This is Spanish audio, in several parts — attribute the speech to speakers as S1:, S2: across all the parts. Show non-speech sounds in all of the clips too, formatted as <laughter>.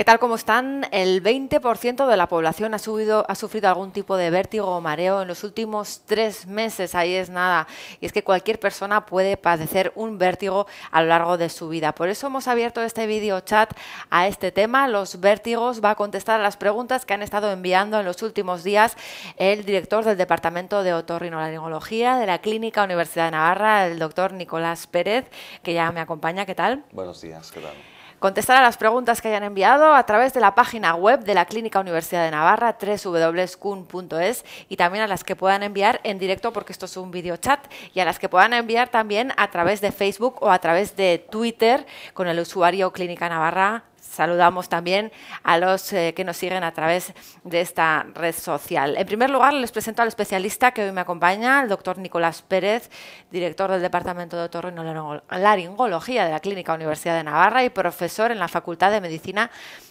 S1: ¿Qué tal como están? El 20% de la población ha, sufrido algún tipo de vértigo o mareo en los últimos tres meses. Ahí es nada. Y es que cualquier persona puede padecer un vértigo a lo largo de su vida. Por eso hemos abierto este video chat a este tema. Los vértigos va a contestar a las preguntas que han estado enviando en los últimos días el director del Departamento de Otorrinolaringología de la Clínica Universidad de Navarra, el doctor Nicolás Pérez, que ya me acompaña. ¿Qué tal?
S2: Buenos días, ¿qué tal?
S1: Contestar a las preguntas que hayan enviado a través de la página web de la Clínica Universidad de Navarra, www.cun.es, y también a las que puedan enviar en directo, porque esto es un video chat, y a las que puedan enviar también a través de Facebook o a través de Twitter con el usuario Clínica Navarra saludamos también a los eh, que nos siguen a través de esta red social. En primer lugar, les presento al especialista que hoy me acompaña, el doctor Nicolás Pérez, director del Departamento de Otorrinolaringología de la Clínica Universidad de Navarra y profesor en la Facultad de Medicina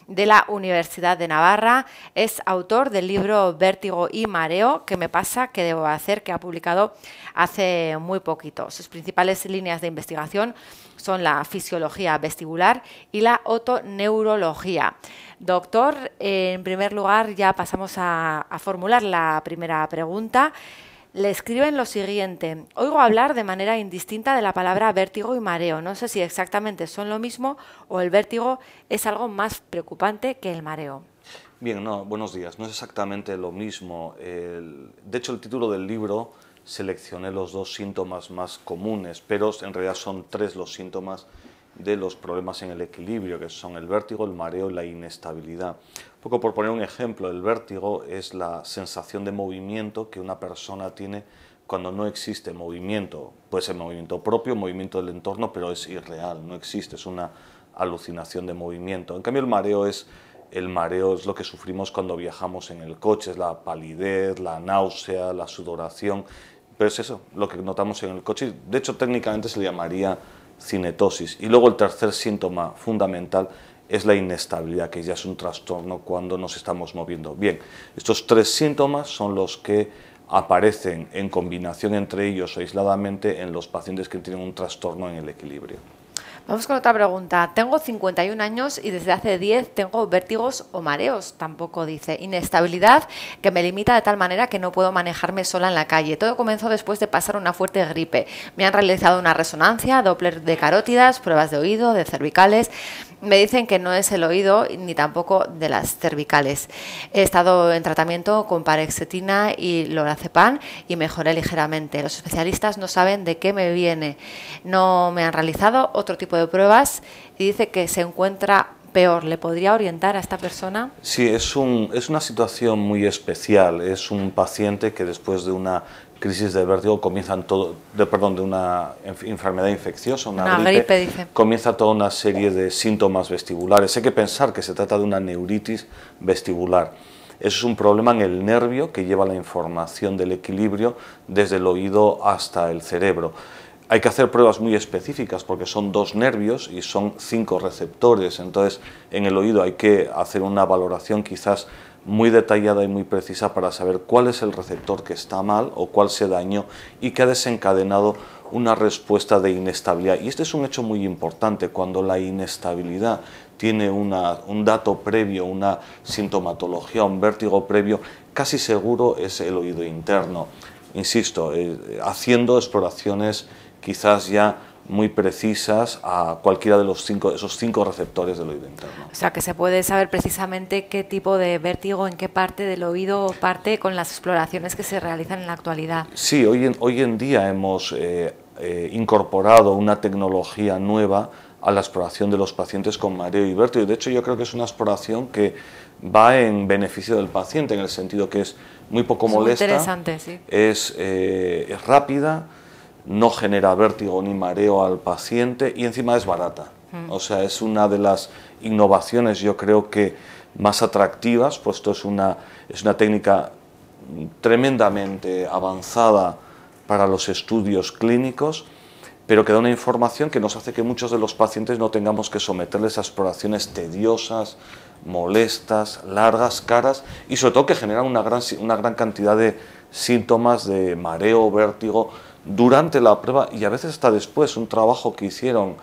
S1: de la Universidad de Navarra. Es autor del libro Vértigo y Mareo, que me pasa, que debo hacer, que ha publicado hace muy poquito. Sus principales líneas de investigación son la fisiología vestibular y la otoneurología. Doctor, en primer lugar ya pasamos a, a formular la primera pregunta le escriben lo siguiente. Oigo hablar de manera indistinta de la palabra vértigo y mareo. No sé si exactamente son lo mismo o el vértigo es algo más preocupante que el mareo.
S2: Bien, no, buenos días. No es exactamente lo mismo. de hecho, el título del libro seleccioné los dos síntomas más comunes, pero en realidad son tres los síntomas de los problemas en el equilibrio, que son el vértigo, el mareo y la inestabilidad poco por poner un ejemplo, el vértigo es la sensación de movimiento que una persona tiene cuando no existe movimiento. Puede ser movimiento propio, movimiento del entorno, pero es irreal, no existe, es una alucinación de movimiento. En cambio, el mareo es el mareo es lo que sufrimos cuando viajamos en el coche, es la palidez, la náusea, la sudoración. Pero es eso, lo que notamos en el coche. De hecho, técnicamente se le llamaría cinetosis. Y luego el tercer síntoma fundamental es la inestabilidad, que ya es un trastorno cuando nos estamos moviendo. Bien, estos tres síntomas son los que aparecen en combinación entre ellos o aisladamente en los pacientes que tienen un trastorno en el equilibrio.
S1: Vamos con otra pregunta. Tengo 51 años y desde hace 10 tengo vértigos o mareos, tampoco dice. Inestabilidad que me limita de tal manera que no puedo manejarme sola en la calle. Todo comenzó después de pasar una fuerte gripe. Me han realizado una resonancia, Doppler de carótidas, pruebas de oído, de cervicales. Me dicen que no es el oído ni tampoco de las cervicales. He estado en tratamiento con parexetina y lorazepam y mejoré ligeramente. Los especialistas no saben de qué me viene. No me han realizado otro tipo de pruebas y dice que se encuentra peor? ¿Le podría orientar a esta persona?
S2: Sí, es, un, es una situación muy especial. Es un paciente que después de una crisis de vértigo comienzan todo, de, perdón, de una enfermedad infecciosa, una, comienza toda una serie de síntomas vestibulares. Hay que pensar que se trata de una neuritis vestibular. Eso es un problema en el nervio que lleva la información del equilibrio desde el oído hasta el cerebro. Hay que hacer pruebas muy específicas porque son dos nervios y son cinco receptores. Entonces, en el oído hay que hacer una valoración quizás muy detallada y muy precisa para saber cuál es el receptor que está mal o cuál se dañó y que ha desencadenado una respuesta de inestabilidad. Y este es un hecho muy importante cuando la inestabilidad tiene una, un dato previo, una sintomatología, un vértigo previo, casi seguro es el oído interno. Insisto, eh, haciendo exploraciones quizás ya muy precisas a cualquiera de los cinco, esos cinco receptores del oído interno. O
S1: sea, que se puede saber precisamente qué tipo de vértigo, en qué parte del oído parte con las exploraciones que se realizan en la actualidad.
S2: Sí, hoy en, día hemos eh, eh, incorporado una tecnología nueva a la exploración de los pacientes con mareo y vértigo. De hecho, yo creo que es una exploración que va en beneficio del paciente, en el sentido que es muy poco molesta, interesante, eh, es rápida, no genera vértigo ni mareo al paciente y encima es barata. Mm. O sea, es una de las innovaciones yo creo que más atractivas, puesto es una, es una técnica tremendamente avanzada para los estudios clínicos, pero que da una información que nos hace que muchos de los pacientes no tengamos que someterles a exploraciones tediosas, molestas, largas, caras y sobre todo que generan una gran, una gran cantidad de síntomas de mareo, vértigo, durante la prueba y a veces hasta después, un trabajo que hicieron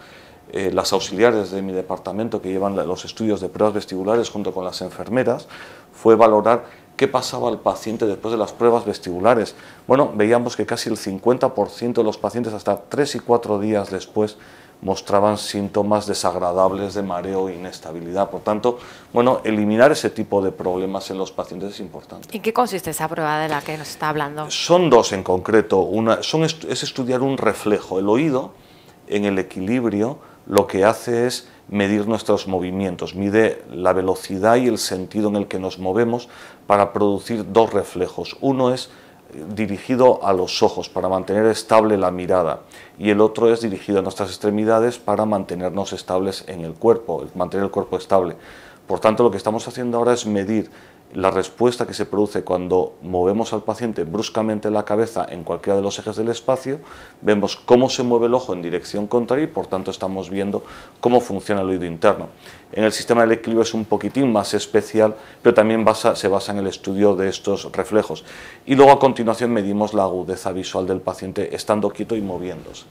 S2: eh, las auxiliares de mi departamento que llevan los estudios de pruebas vestibulares junto con las enfermeras, fue valorar qué pasaba al paciente después de las pruebas vestibulares. Bueno, veíamos que casi el 50% de los pacientes hasta 3 y 4 días después mostraban síntomas desagradables de mareo e inestabilidad. Por tanto, bueno, eliminar ese tipo de problemas en los pacientes es importante.
S1: ¿Y qué consiste esa prueba de la que nos está hablando?
S2: Son dos en concreto. Una, es estudiar un reflejo. El oído, en el equilibrio, lo que hace es medir nuestros movimientos, mide la velocidad y el sentido en el que nos movemos para producir dos reflejos. Uno es dirigido a los ojos para mantener estable la mirada y el otro es dirigido a nuestras extremidades para mantenernos estables en el cuerpo, mantener el cuerpo estable. Por tanto, lo que estamos haciendo ahora es medir la respuesta que se produce cuando movemos al paciente bruscamente la cabeza en cualquiera de los ejes del espacio, vemos cómo se mueve el ojo en dirección contraria y por tanto estamos viendo cómo funciona el oído interno. En el sistema del equilibrio es un poquitín más especial, pero también se basa en el estudio de estos reflejos. Y luego a continuación medimos la agudeza visual del paciente estando quieto y moviéndose.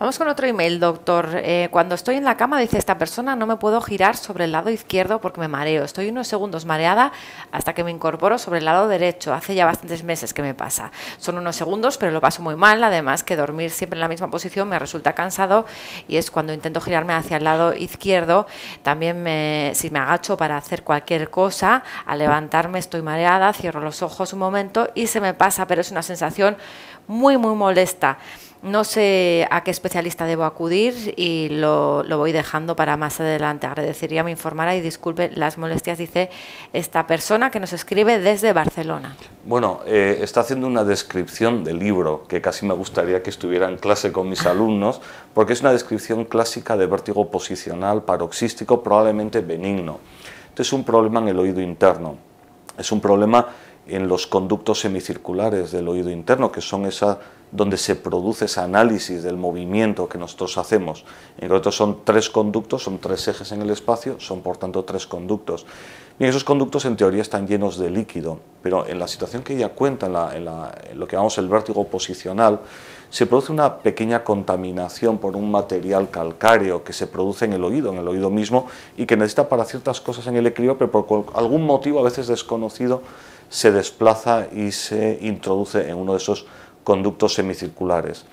S1: Vamos con otro email, doctor. Eh, cuando estoy en la cama, dice esta persona, no me puedo girar sobre el lado izquierdo porque me mareo. Estoy unos segundos mareada hasta que me incorporo sobre el lado derecho. Hace ya bastantes meses que me pasa. Son unos segundos, pero lo paso muy mal. Además que dormir siempre en la misma posición me resulta cansado y es cuando intento girarme hacia el lado izquierdo. También me, si me agacho para hacer cualquier cosa, al levantarme estoy mareada, cierro los ojos un momento y se me pasa, pero es una sensación muy, muy molesta. No sé a qué especialista debo acudir y lo, lo, voy dejando para más adelante. Agradecería me informara y disculpe las molestias, dice esta persona que nos escribe desde Barcelona.
S2: Bueno, eh, está haciendo una descripción del libro que casi me gustaría que estuviera en clase con mis alumnos, porque es una descripción clásica de vértigo posicional paroxístico, probablemente benigno. Este es un problema en el oído interno. Es un problema en los conductos semicirculares del oído interno, que son esas donde se produce ese análisis del movimiento que nosotros hacemos. En concreto son tres conductos, son tres ejes en el espacio, son por tanto tres conductos. y esos conductos en teoría están llenos de líquido, pero en la situación que ella cuenta, en, en lo que llamamos el vértigo posicional, se produce una pequeña contaminación por un material calcáreo que se produce en el oído, en el oído mismo, y que necesita para ciertas cosas en el equilibrio, pero por algún motivo a veces desconocido, se desplaza y se introduce en uno de esos conductos semicirculares.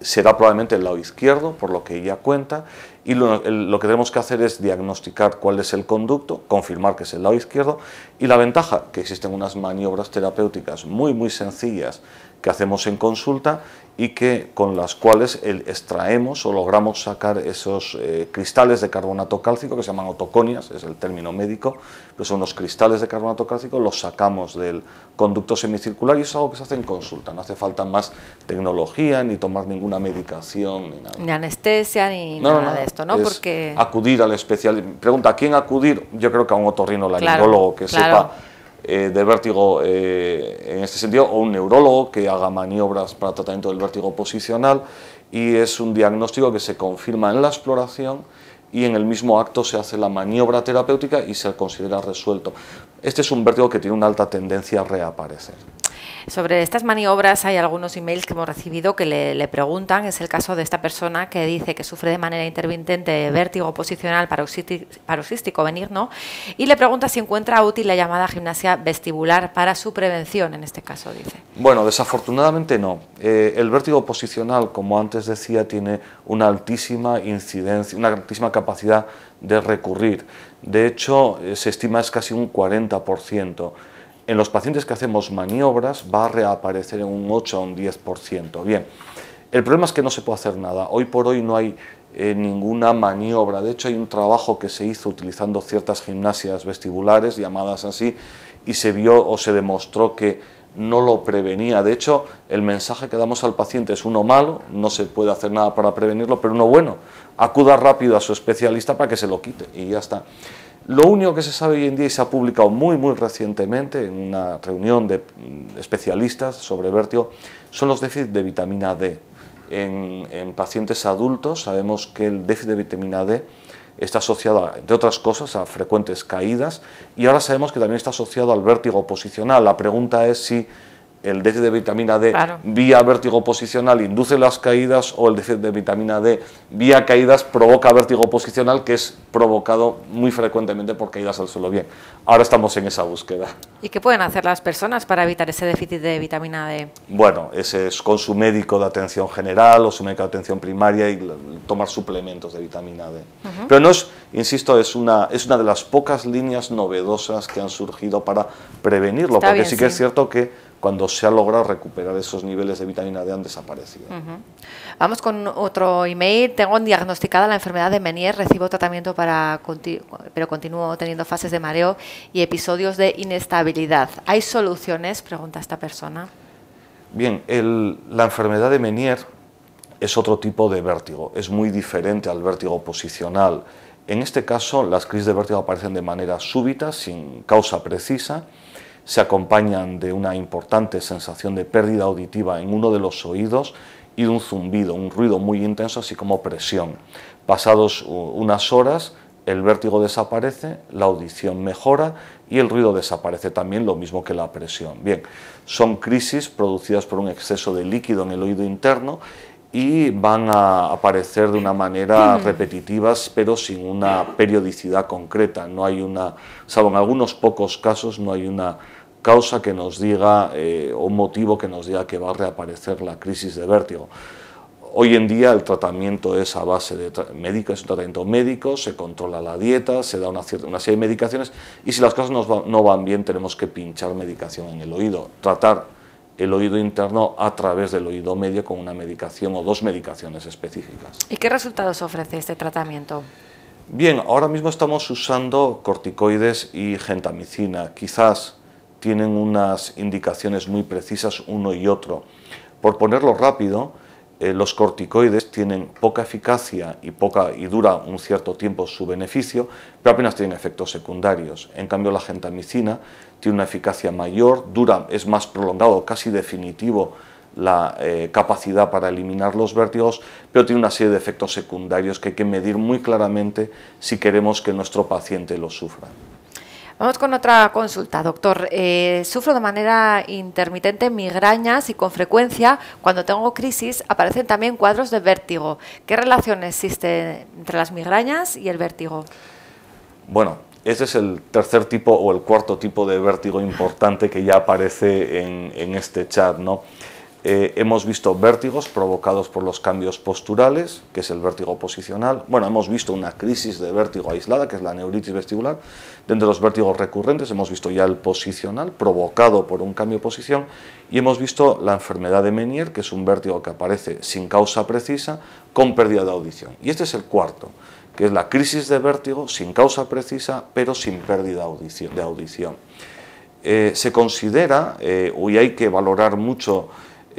S2: Será probablemente el lado izquierdo, por lo que ella cuenta, y lo, lo, que tenemos que hacer es diagnosticar cuál es el conducto, confirmar que es el lado izquierdo, y la ventaja, que existen unas maniobras terapéuticas muy, muy sencillas que hacemos en consulta y que con las cuales el, extraemos o logramos sacar esos eh, cristales de carbonato cálcico que se llaman otoconias, es el término médico, pero son los cristales de carbonato cálcico, los sacamos del conducto semicircular y es algo que se hace en consulta, no hace falta más tecnología ni tomar ninguna medicación ni
S1: nada. Ni anestesia ni nada de esto, ¿no? Porque
S2: acudir al especialista, pregunta, ¿a quién acudir? Yo creo que a un otorrinolaringólogo que sepa eh, de vértigo eh, en este sentido, o un neurólogo que haga maniobras para tratamiento del vértigo posicional, y es un diagnóstico que se confirma en la exploración y en el mismo acto se hace la maniobra terapéutica y se considera resuelto. Este es un vértigo que tiene una alta tendencia a reaparecer.
S1: Sobre estas maniobras hay algunos emails que hemos recibido que le, preguntan. Es el caso de esta persona que dice que sufre de manera intermitente vértigo posicional paroxístico ¿no?... y le pregunta si encuentra útil la llamada gimnasia vestibular para su prevención, en este caso dice.
S2: Bueno, desafortunadamente no. Eh, el vértigo posicional, como antes decía, tiene una altísima incidencia, una altísima capacidad de recurrir. De hecho, eh, se estima es casi un 40%. En los pacientes que hacemos maniobras va a reaparecer en un 8 o un 10%. Bien, el problema es que no se puede hacer nada. Hoy por hoy no hay eh, ninguna maniobra. De hecho, hay un trabajo que se hizo utilizando ciertas gimnasias vestibulares, llamadas así, y se vio o se demostró que no lo prevenía. De hecho, el mensaje que damos al paciente es uno malo, no se puede hacer nada para prevenirlo, pero uno bueno. Acuda rápido a su especialista para que se lo quite y ya está. Lo único que se sabe hoy en día y se ha publicado muy, muy recientemente en una reunión de mm, especialistas sobre vértigo son los déficits de vitamina D. en pacientes adultos sabemos que el déficit de vitamina D está asociada, entre otras cosas, a frecuentes caídas y ahora sabemos que también está asociado al vértigo posicional. La pregunta es si el déficit de vitamina D vía vértigo posicional induce las caídas o el déficit de vitamina D vía caídas provoca vértigo posicional que es provocado muy frecuentemente por caídas al suelo. Bien, ahora estamos en esa búsqueda.
S1: ¿Y qué pueden hacer las personas para evitar ese déficit de vitamina D?
S2: Bueno, ese es con su médico de atención general o su médico de atención primaria y tomar suplementos de vitamina D. Pero no es, insisto, es una, es una de las pocas líneas novedosas que han surgido para prevenirlo, porque sí que es cierto que cuando se ha logrado recuperar esos niveles de vitamina D han desaparecido.
S1: Vamos con otro email. Tengo diagnosticada la enfermedad de Menier, recibo tratamiento para pero continúo teniendo fases de mareo y episodios de inestabilidad. ¿Hay soluciones? Pregunta esta persona.
S2: Bien, la enfermedad de Menier es otro tipo de vértigo, es muy diferente al vértigo posicional. En este caso, las crisis de vértigo aparecen de manera súbita, sin causa precisa se acompañan de una importante sensación de pérdida auditiva en uno de los oídos y de un zumbido, un ruido muy intenso, así como presión. Pasados unas horas, el vértigo desaparece, la audición mejora y el ruido desaparece también, lo mismo que la presión. Bien, son crisis producidas por un exceso de líquido en el oído interno y van a aparecer de una manera mm. repetitiva, pero sin una periodicidad concreta. No hay una, salvo en algunos pocos casos, no hay una causa que nos diga eh, o motivo que nos diga que va a reaparecer la crisis de vértigo. Hoy en día el tratamiento es a base de médico es un tratamiento médico, se controla la dieta, se da una, serie de medicaciones y si las cosas no, no van bien tenemos que pinchar medicación en el oído, tratar el oído interno a través del oído medio con una medicación o dos medicaciones específicas.
S1: ¿Y qué resultados ofrece este tratamiento?
S2: Bien, ahora mismo estamos usando corticoides y gentamicina. Quizás tienen unas indicaciones muy precisas uno y otro. Por ponerlo rápido, eh, los corticoides tienen poca eficacia y, dura un cierto tiempo su beneficio, pero apenas tienen efectos secundarios. En cambio, la gentamicina tiene una eficacia mayor, dura, es más prolongado, casi definitivo la eh, capacidad para eliminar los vértigos, pero tiene una serie de efectos secundarios que hay que medir muy claramente si queremos que nuestro paciente lo sufra.
S1: Vamos con otra consulta, doctor. Eh, sufro de manera intermitente migrañas y con frecuencia, cuando tengo crisis, aparecen también cuadros de vértigo. ¿Qué relación existe entre las migrañas y el vértigo?
S2: Bueno, ese es el tercer tipo o el cuarto tipo de vértigo importante que ya aparece en, en este chat, ¿no? Eh, hemos visto vértigos provocados por los cambios posturales, que es el vértigo posicional. Bueno, hemos visto una crisis de vértigo aislada, que es la neuritis vestibular. Dentro de los vértigos recurrentes hemos visto ya el posicional, provocado por un cambio de posición. Y hemos visto la enfermedad de Menier, que es un vértigo que aparece sin causa precisa, con pérdida de audición. Y este es el cuarto, que es la crisis de vértigo sin causa precisa, pero sin pérdida De audición. Eh, se considera, hoy eh, hay que valorar mucho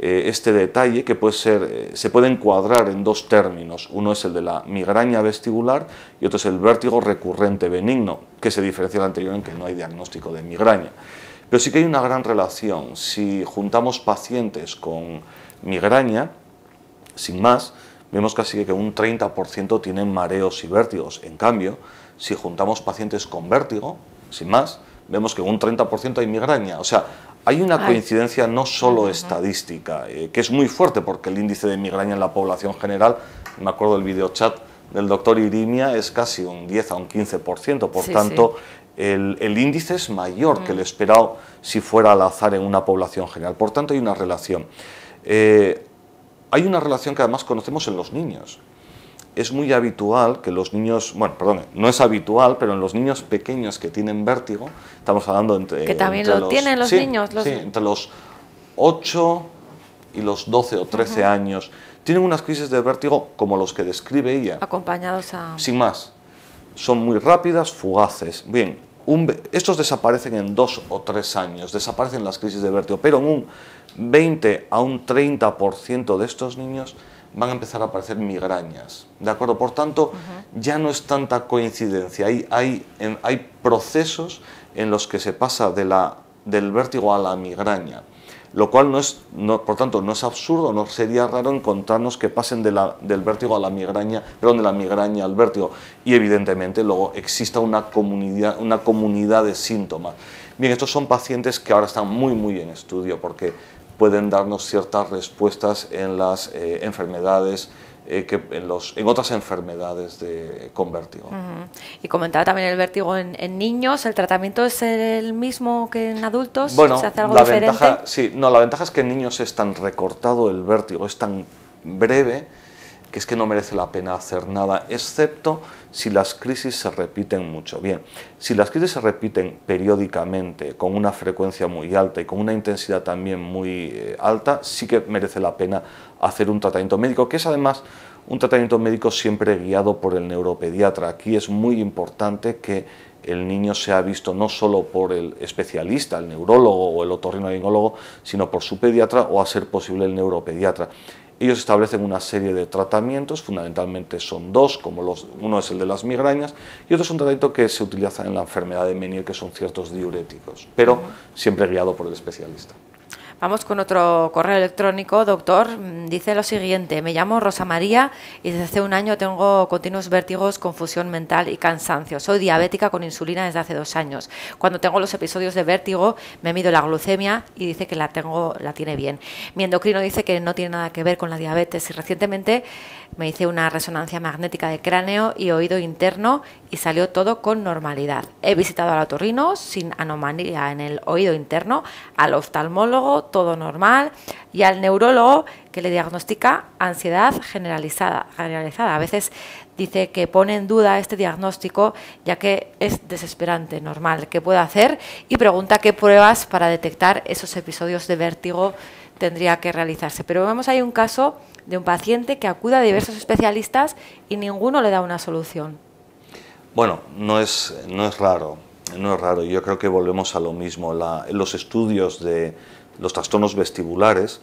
S2: eh, este detalle que puede ser, eh, se puede encuadrar en dos términos. Uno es el de la migraña vestibular y otro es el vértigo recurrente benigno, que se diferencia del anterior en que no hay diagnóstico de migraña. Pero sí que hay una gran relación. Si juntamos pacientes con migraña, sin más, vemos casi que un 30% tienen mareos y vértigos. En cambio, si juntamos pacientes con vértigo, sin más, vemos que un 30% hay migraña. O sea, hay una coincidencia no solo estadística, eh, que es muy fuerte porque el índice de migraña en la población general, me acuerdo del videochat del doctor Irimia, es casi un 10 a un 15%, por tanto El, índice es mayor que el mm. esperado si fuera al azar en una población general, por tanto hay una relación. Eh, hay una relación que además conocemos en los niños es muy habitual que los niños, bueno, perdón, no es habitual, pero en los niños pequeños que tienen vértigo, estamos hablando entre... Que también lo tienen los niños. Los... Sí, entre los 8 y los 12 o 13 años, tienen unas crisis de vértigo como los que describe ella.
S1: Acompañados a...
S2: Sin más. Son muy rápidas, fugaces. Bien, estos desaparecen en dos o tres años, desaparecen las crisis de vértigo, pero en un 20 a un 30% de estos niños van a empezar a aparecer migrañas. ¿De acuerdo? Por tanto, ya no es tanta coincidencia. Hay, hay, hay procesos en los que se pasa de la, del vértigo a la migraña. Lo cual no es, por tanto, no es absurdo, no sería raro encontrarnos que pasen de la, del vértigo a la migraña, perdón, de la migraña al vértigo. Y evidentemente luego exista una comunidad, una comunidad de síntomas. Bien, estos son pacientes que ahora están muy, muy en estudio porque pueden darnos ciertas respuestas en las eh, enfermedades eh, que en, los, en otras enfermedades de, con vértigo.
S1: Y comentaba también el vértigo en, niños, ¿el tratamiento es el mismo que en adultos? Bueno, la Ventaja,
S2: sí, no, la ventaja es que en niños es tan recortado el vértigo, es tan breve, que es que no merece la pena hacer nada, excepto si las crisis se repiten mucho. Bien, si las crisis se repiten periódicamente, con una frecuencia muy alta y con una intensidad también muy eh, alta, sí que merece la pena hacer un tratamiento médico, que es además un tratamiento médico siempre guiado por el neuropediatra. Aquí es muy importante que el niño sea visto no solo por el especialista, el neurólogo o el otorrinolaringólogo, sino por su pediatra o a ser posible el neuropediatra. Ellos establecen una serie de tratamientos, fundamentalmente son dos, como uno es el de las migrañas y otro es un tratamiento que se utiliza en la enfermedad de Menier, que son ciertos diuréticos, pero siempre guiado por el especialista.
S1: Vamos con otro correo electrónico, doctor. Mm, dice lo siguiente, me llamo Rosa María y desde hace un año tengo continuos vértigos, confusión mental y cansancio. Soy diabética con insulina desde hace dos años. Cuando tengo los episodios de vértigo me mido la glucemia y dice que la, tengo, la tiene bien. Mi endocrino dice que no tiene nada que ver con la diabetes y recientemente me hice una resonancia magnética de cráneo y oído interno y salió todo con normalidad. He visitado al otorrino sin anomalía en el oído interno, al oftalmólogo, todo normal, y al neurólogo que le diagnostica ansiedad generalizada. generalizada. A veces dice que pone en duda este diagnóstico ya que es desesperante, normal, qué puede hacer y pregunta qué pruebas para detectar esos episodios de vértigo tendría que realizarse. Pero vemos ahí un caso de un paciente que acuda a diversos especialistas y ninguno le da una solución.
S2: Bueno, no es, no es raro, no es raro. Yo creo que volvemos a lo mismo. los estudios de, los trastornos vestibulares,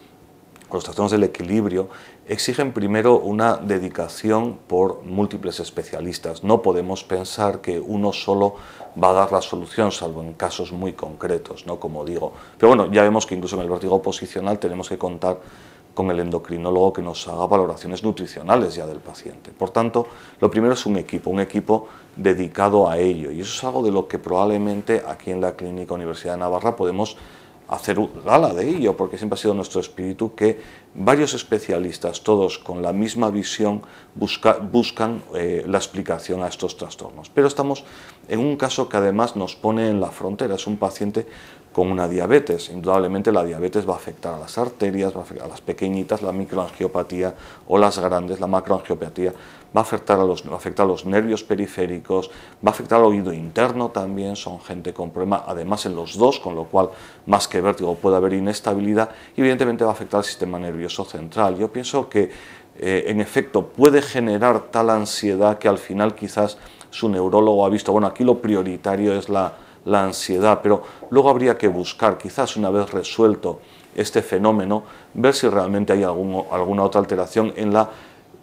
S2: los trastornos del equilibrio, exigen primero una dedicación por múltiples especialistas. No podemos pensar que uno solo va a dar la solución, salvo en casos muy concretos, ¿no? como digo. Pero bueno, ya vemos que incluso en el vértigo posicional tenemos que contar con el endocrinólogo que nos haga valoraciones nutricionales ya del paciente. Por tanto, lo primero es un equipo, un equipo dedicado a ello. Y eso es algo de lo que probablemente aquí en la Clínica Universidad de Navarra podemos hacer gala de ello, porque siempre ha sido nuestro espíritu que varios especialistas, todos con la misma visión, buscan eh, la explicación a estos trastornos. Pero estamos en un caso que además nos pone en la frontera, es un paciente con una diabetes. Indudablemente la diabetes va a afectar a las arterias, va a, a las pequeñitas, la microangiopatía o las grandes, la macroangiopatía, va a afectar a los, va a los nervios periféricos, va a afectar al oído interno también, son gente con problema, además en los dos, con lo cual más que vértigo puede haber inestabilidad, y evidentemente va a afectar al sistema nervioso central. Yo pienso que, eh, en efecto, puede generar tal ansiedad que al final quizás su neurólogo ha visto, bueno, aquí lo prioritario es la, la ansiedad, pero luego habría que buscar, quizás una vez resuelto este fenómeno, ver si realmente hay algún, alguna otra alteración en la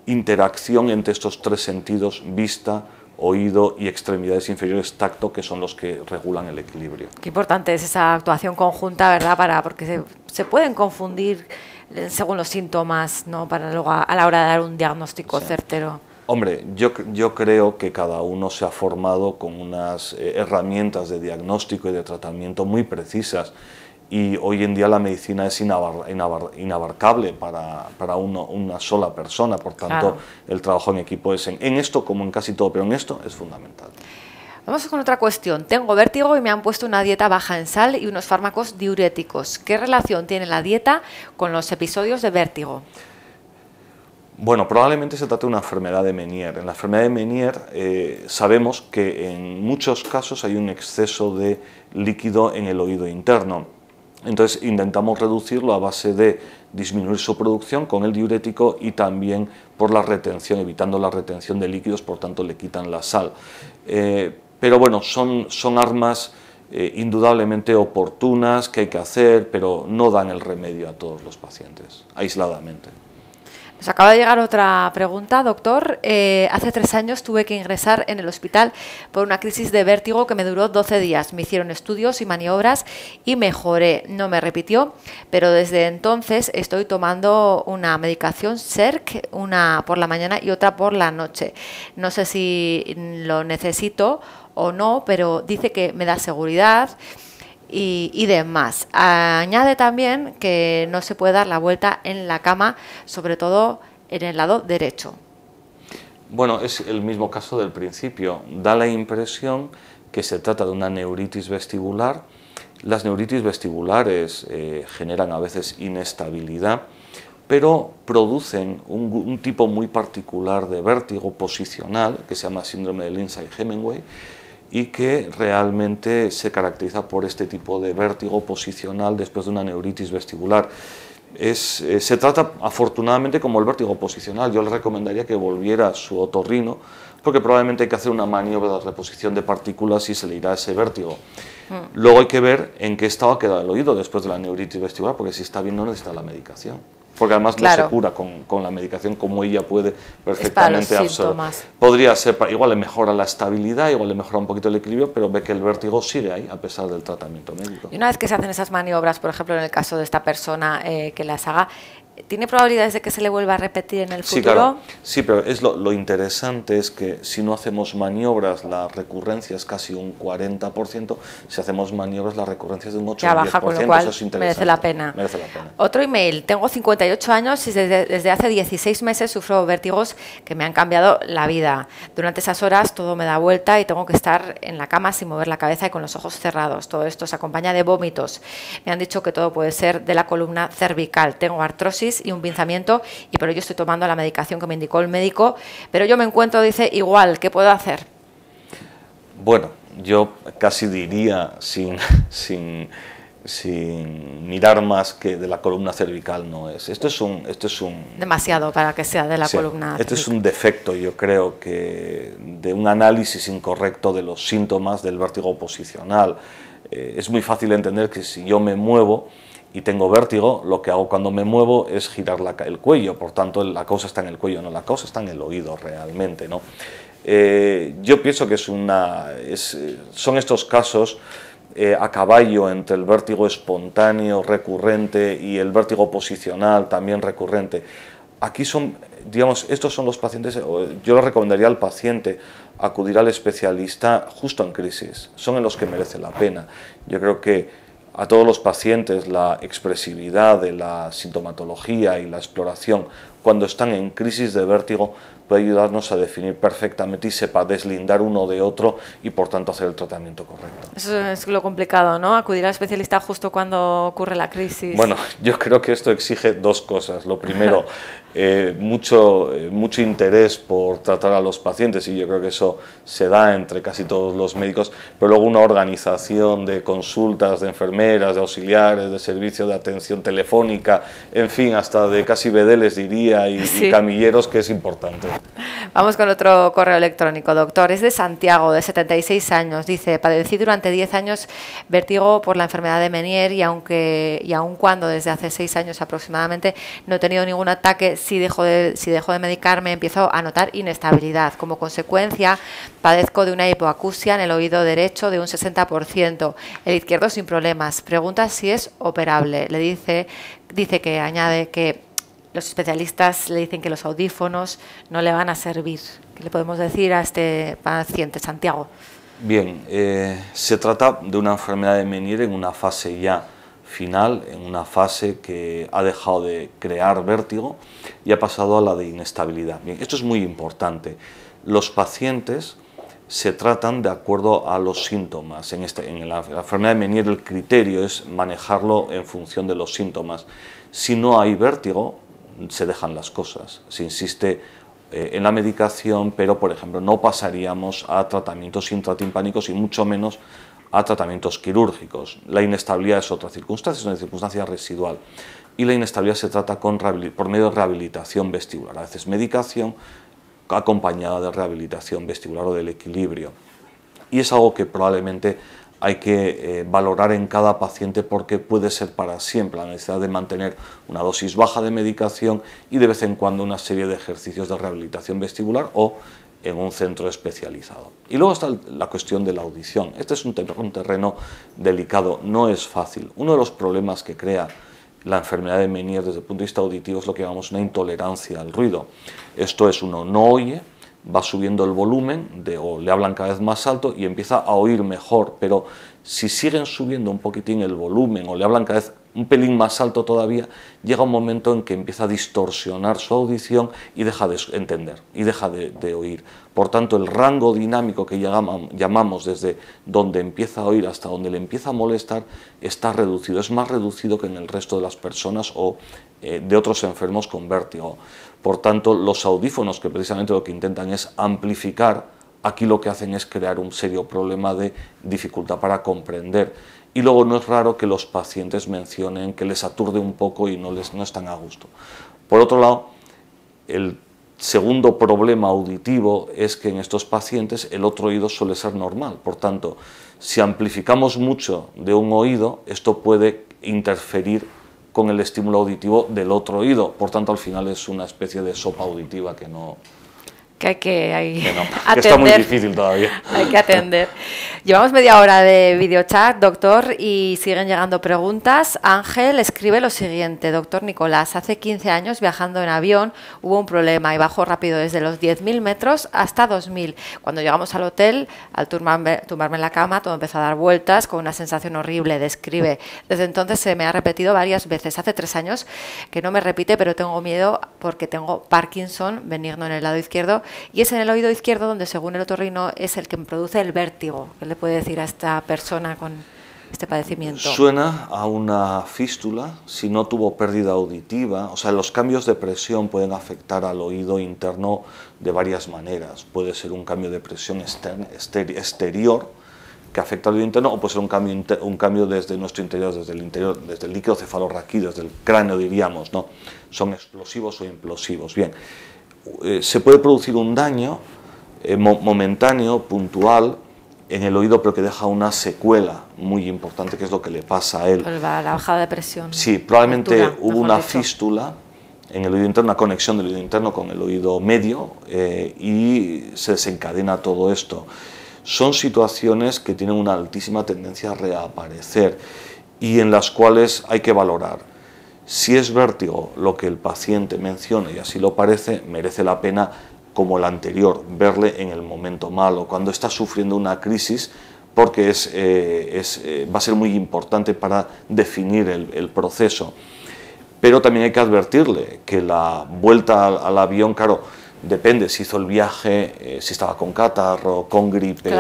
S2: interacción entre estos tres sentidos, vista, oído y extremidades inferiores tacto, que son los que regulan el equilibrio.
S1: Qué importante es esa actuación conjunta, ¿verdad? Para, porque se pueden confundir eh, según los síntomas, ¿no? Para luego a, la hora de dar un diagnóstico certero.
S2: Hombre, yo, yo, creo que cada uno se ha formado con unas eh, herramientas de diagnóstico y de tratamiento muy precisas y hoy en día la medicina es inabarcable para, para una sola persona, por tanto el trabajo en equipo es en esto como en casi todo, pero en esto es fundamental.
S1: Vamos con otra cuestión. Tengo vértigo y me han puesto una dieta baja en sal y unos fármacos diuréticos. ¿Qué relación tiene la dieta con los episodios de vértigo?
S2: Bueno, probablemente se trate de una enfermedad de Menier. En la enfermedad de Menier eh, sabemos que en muchos casos hay un exceso de líquido en el oído interno. Entonces intentamos reducirlo a base de disminuir su producción con el diurético y también por la retención, evitando la retención de líquidos, por tanto le quitan la sal. Eh, pero bueno, son, armas eh, indudablemente oportunas que hay que hacer, pero no dan el remedio a todos los pacientes, aisladamente.
S1: Nos acaba de llegar otra pregunta, doctor. Eh, hace tres años tuve que ingresar en el hospital por una crisis de vértigo que me duró 12 días. Me hicieron estudios y maniobras y mejoré. No me repitió, pero desde entonces estoy tomando una medicación SERC, una por la mañana y otra por la noche. No sé si lo necesito o no, pero dice que me da seguridad y, demás. Añade también que no se puede dar la vuelta en la cama, sobre todo en el lado derecho.
S2: Bueno, es el mismo caso del principio. Da la impresión que se trata de una neuritis vestibular. Las neuritis vestibulares eh, generan a veces inestabilidad, pero producen un, un tipo muy particular de vértigo posicional, que se llama síndrome de Lindsay-Hemingway, y que realmente se caracteriza por este tipo de vértigo posicional después de una neuritis vestibular. Eh, se trata afortunadamente como el vértigo posicional. Yo le recomendaría que volviera a su otorrino porque probablemente hay que hacer una maniobra de reposición de partículas y se le irá ese vértigo. Mm. Luego hay que ver en qué estado ha quedado el oído después de la neuritis vestibular porque si está bien no necesita la medicación porque además claro. no se cura con, la medicación como ella puede perfectamente absorber. Podría ser, igual le mejora la estabilidad, igual le mejora un poquito el equilibrio, pero ve que el vértigo sigue ahí a pesar del tratamiento médico. Y
S1: una vez que se hacen esas maniobras, por ejemplo, en el caso de esta persona eh, que las haga, tiene probabilidades de que se le vuelva a repetir en el futuro. Sí, claro.
S2: sí pero es lo, interesante es que si no hacemos maniobras, la recurrencia es casi un 40%, si hacemos maniobras, la recurrencia es de un 8 ya baja, cual es merece, la pena. merece la pena.
S1: Otro email, tengo 58 años y desde, desde hace 16 meses sufro vértigos que me han cambiado la vida. Durante esas horas todo me da vuelta y tengo que estar en la cama sin mover la cabeza y con los ojos cerrados. Todo esto se acompaña de vómitos. Me han dicho que todo puede ser de la columna cervical. Tengo artrosis y un pinzamiento, y pero yo estoy tomando la medicación que me indicó el médico, pero yo me encuentro, dice, igual, ¿qué puedo hacer?
S2: Bueno, yo casi diría sin, <laughs> sin, sin mirar más que de la columna cervical no es. Esto es un... Esto es un
S1: Demasiado para que sea de la columna columna. Esto
S2: es un defecto, yo creo, que de un análisis incorrecto de los síntomas del vértigo posicional. Eh, es muy fácil entender que si yo me muevo, y tengo vértigo, lo que hago cuando me muevo es girar el cuello, por tanto la cosa está en el cuello, no, la cosa está en el oído realmente. ¿no? Eh, yo pienso que es una, eh, son estos casos eh, a caballo entre el vértigo espontáneo recurrente y el vértigo posicional también recurrente. Aquí son, digamos, estos son los pacientes, yo lo recomendaría al paciente acudir al especialista justo en crisis, son en los que merece la pena. Yo creo que a todos los pacientes la expresividad de la sintomatología y la exploración cuando están en crisis de vértigo puede ayudarnos a definir perfectamente y sepa deslindar uno de otro y por tanto hacer el tratamiento correcto.
S1: Eso es lo complicado, ¿no? Acudir al especialista justo cuando ocurre la crisis. Bueno,
S2: yo creo que esto exige dos cosas. Lo primero, <laughs> Eh, mucho, eh, mucho interés por tratar a los pacientes y yo creo que eso se da entre casi todos los médicos, pero luego una organización de consultas, de enfermeras, de auxiliares, de servicios de atención telefónica, en fin, hasta de casi bedeles diría y, camilleros que es importante.
S1: Vamos con otro correo electrónico, doctor. Es de Santiago, de 76 años. Dice, padecí durante 10 años vértigo por la enfermedad de Menier y aunque y aun cuando desde hace 6 años aproximadamente no he tenido ningún ataque, si dejo de, si dejo de medicarme empiezo a notar inestabilidad. Como consecuencia, padezco de una hipoacusia en el oído derecho de un 60%, el izquierdo sin problemas. Pregunta si es operable. Le dice, dice que añade que los especialistas le dicen que los audífonos no le van a servir. ¿Qué le podemos decir a este paciente, Santiago?
S2: Bien, eh, se trata de una enfermedad de menir en una fase ya final en una fase que ha dejado de crear vértigo y ha pasado a la de inestabilidad. esto es muy importante. Los pacientes se tratan de acuerdo a los síntomas. En, este, la, enfermedad de Menier el criterio es manejarlo en función de los síntomas. Si no hay vértigo, se dejan las cosas. Se insiste eh, en la medicación, pero por ejemplo no pasaríamos a tratamientos intratimpánicos y mucho menos a tratamientos quirúrgicos. La inestabilidad es otra circunstancia, es una circunstancia residual. Y la inestabilidad se trata con, por medio de rehabilitación vestibular, a veces medicación acompañada de rehabilitación vestibular o del equilibrio. Y es algo que probablemente hay que eh, valorar en cada paciente porque puede ser para siempre la necesidad de mantener una dosis baja de medicación y de vez en cuando una serie de ejercicios de rehabilitación vestibular o en un centro especializado. Y luego está la cuestión de la audición. Este es un, un terreno delicado, no es fácil. Uno de los problemas que crea la enfermedad de Menier desde el punto de vista auditivo es lo que llamamos una intolerancia al ruido. Esto es uno no oye, va subiendo el volumen de, o le hablan cada vez más alto y empieza a oír mejor, pero si siguen subiendo un poquitín el volumen o le hablan cada vez un pelín más alto todavía, llega un momento en que empieza a distorsionar su audición y deja de entender y deja de, oír. Por tanto, el rango dinámico que llamamos, desde donde empieza a oír hasta donde le empieza a molestar está reducido, es más reducido que en el resto de las personas o eh, de otros enfermos con vértigo. Por tanto, los audífonos, que precisamente lo que intentan es amplificar, aquí lo que hacen es crear un serio problema de dificultad para comprender. Y luego no es raro que los pacientes mencionen que les aturde un poco y no, les, no están a gusto. Por otro lado, el segundo problema auditivo es que en estos pacientes el otro oído suele ser normal. Por tanto, si amplificamos mucho de un oído, esto puede interferir con el estímulo auditivo del otro oído. Por tanto, al final es una especie de sopa auditiva que no,
S1: que hay que, hay que <laughs> Está muy difícil
S2: todavía. <laughs> Hay que
S1: atender. Llevamos media hora de videochat, doctor, y siguen llegando preguntas. Ángel escribe lo siguiente, doctor Nicolás, hace 15 años viajando en avión hubo un problema y bajó rápido desde los 10.000 metros hasta 2.000. Cuando llegamos al hotel, al tumbarme, en la cama, todo empezó a dar vueltas con una sensación horrible, describe. Desde entonces se me ha repetido varias veces. Hace tres años que no me repite, pero tengo miedo porque tengo Parkinson benigno en el lado izquierdo y es en el oído izquierdo donde, según el otorrino, es el que produce el vértigo. ¿Qué le puede decir a esta persona con este padecimiento?
S2: Suena a una fístula si no tuvo pérdida auditiva. O sea, los cambios de presión pueden afectar al oído interno de varias maneras. Puede ser un cambio de presión exterior que afecta al oído interno o puede ser un cambio, un cambio desde nuestro interior, desde el interior, desde el líquido cefalorraquídeo, desde el cráneo diríamos, ¿no? Son explosivos o implosivos. Bien, eh, se puede producir un daño eh, momentáneo, puntual, en el oído, pero que deja una secuela muy importante, que es lo que le pasa a él.
S1: la bajada de presión.
S2: Sí, probablemente hubo una fístula en el oído interno, una conexión del oído interno con el oído medio, eh, y se desencadena todo esto. Son situaciones que tienen una altísima tendencia a reaparecer y en las cuales hay que valorar si es vértigo lo que el paciente menciona y así lo parece, merece la pena, como el anterior, verle en el momento malo, cuando está sufriendo una crisis, porque es, eh, eh, va a ser muy importante para definir el, proceso. Pero también hay que advertirle que la vuelta al, avión, claro, depende si hizo el viaje, eh, si estaba con catarro, con gripe,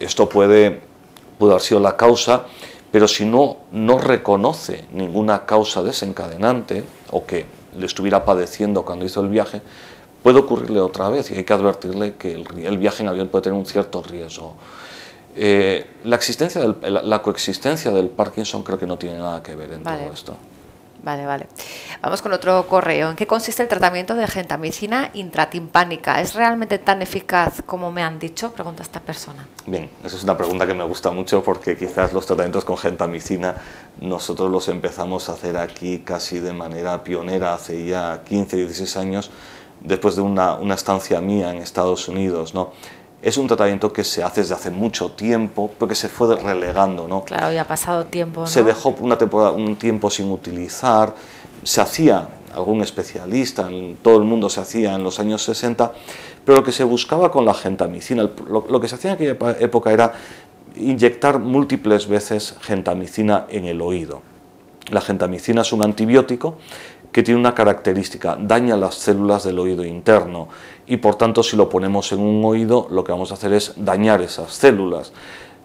S2: esto puede, puede haber sido la causa pero si no, no reconoce ninguna causa desencadenante o que le estuviera padeciendo cuando hizo el viaje, puede ocurrirle otra vez y hay que advertirle que el, viaje en avión puede tener un cierto riesgo. Eh, la, existencia la, coexistencia del Parkinson creo que no tiene nada que ver en todo esto.
S1: Vale, vale. Vamos con otro correo. ¿En qué consiste el tratamiento de gentamicina intratimpánica? ¿Es realmente tan eficaz como me han dicho? Pregunta esta persona.
S2: Bien, esa es una pregunta que me gusta mucho porque quizás los tratamientos con gentamicina nosotros los empezamos a hacer aquí casi de manera pionera hace ya 15, 16 años después de una, una estancia mía en Estados Unidos, ¿no? es un tratamiento que se hace desde hace mucho tiempo, pero que se fue relegando, ¿no? Claro,
S1: ya ha pasado tiempo. Se
S2: dejó un tiempo sin utilizar, se hacía algún especialista, en todo el mundo se hacía en los años 60, pero lo que se buscaba con la gentamicina, lo que se hacía en aquella época era inyectar múltiples veces gentamicina en el oído. La gentamicina es un antibiótico que tiene una característica, daña las células del oído interno y por tanto si lo ponemos en un oído lo que vamos a hacer es dañar esas células.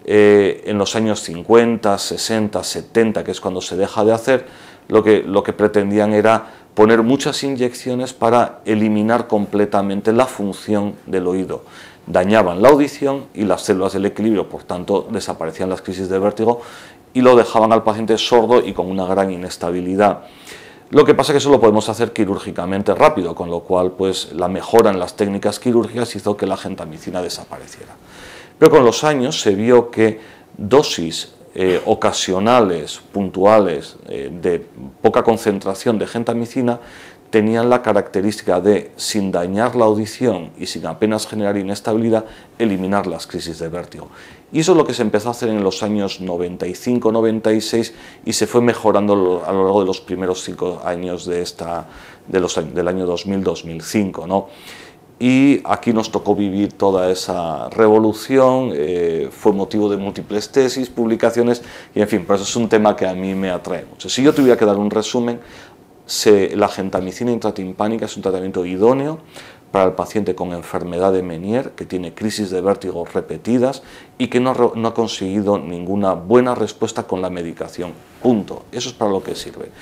S2: Eh, en los años 50, 60, 70, que es cuando se deja de hacer, lo que, lo que pretendían era poner muchas inyecciones para eliminar completamente la función del oído. Dañaban la audición y las células del equilibrio, por tanto desaparecían las crisis de vértigo y lo dejaban al paciente sordo y con una gran inestabilidad. Lo que pasa es que eso lo podemos hacer quirúrgicamente rápido, con lo cual pues, la mejora en las técnicas quirúrgicas hizo que la gentamicina desapareciera. Pero con los años se vio que dosis eh, ocasionales, puntuales, eh, de poca concentración de gentamicina, tenían la característica de, sin dañar la audición y sin apenas generar inestabilidad, eliminar las crisis de vértigo. Y eso es lo que se empezó a hacer en los años 95-96 y se fue mejorando a lo largo de los primeros cinco años de esta, de los, del año 2000-2005. ¿no? Y aquí nos tocó vivir toda esa revolución, eh, fue motivo de múltiples tesis, publicaciones, y en fin, pero eso es un tema que a mí me atrae mucho. Si yo tuviera que dar un resumen, se, la gentamicina intratimpánica es un tratamiento idóneo para el paciente con enfermedad de Menier, que tiene crisis de vértigo repetidas y que no, ha conseguido ninguna buena respuesta con la medicación. Punto. Eso es para lo que sirve.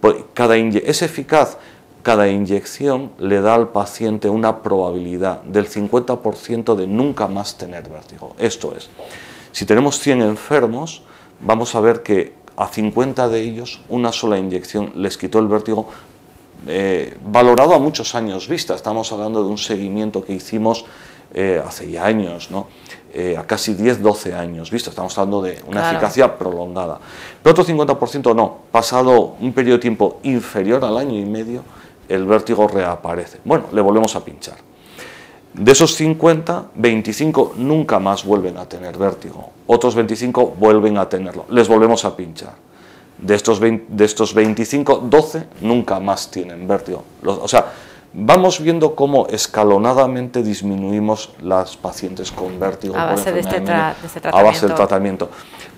S2: Pues, cada es eficaz. Cada inyección le da al paciente una probabilidad del 50% de nunca más tener vértigo. Esto es, si tenemos 100 enfermos, vamos a ver que a 50 de ellos una sola inyección les quitó el vértigo eh, valorado a muchos años vista. Estamos hablando de un seguimiento que hicimos eh, hace ya años, eh, a casi 10, 12 años vista. Estamos hablando de una eficacia prolongada. Pero otro 50% no. Pasado un periodo de tiempo inferior al año y medio, el vértigo reaparece. Bueno, le volvemos a pinchar. De esos 50, 25 nunca más vuelven a tener vértigo. Otros 25 vuelven a tenerlo. Les volvemos a pinchar de estos, de estos 25, 12 nunca más tienen vértigo. o sea, vamos viendo cómo escalonadamente disminuimos las pacientes con vértigo. A base, este de este, A base del tratamiento.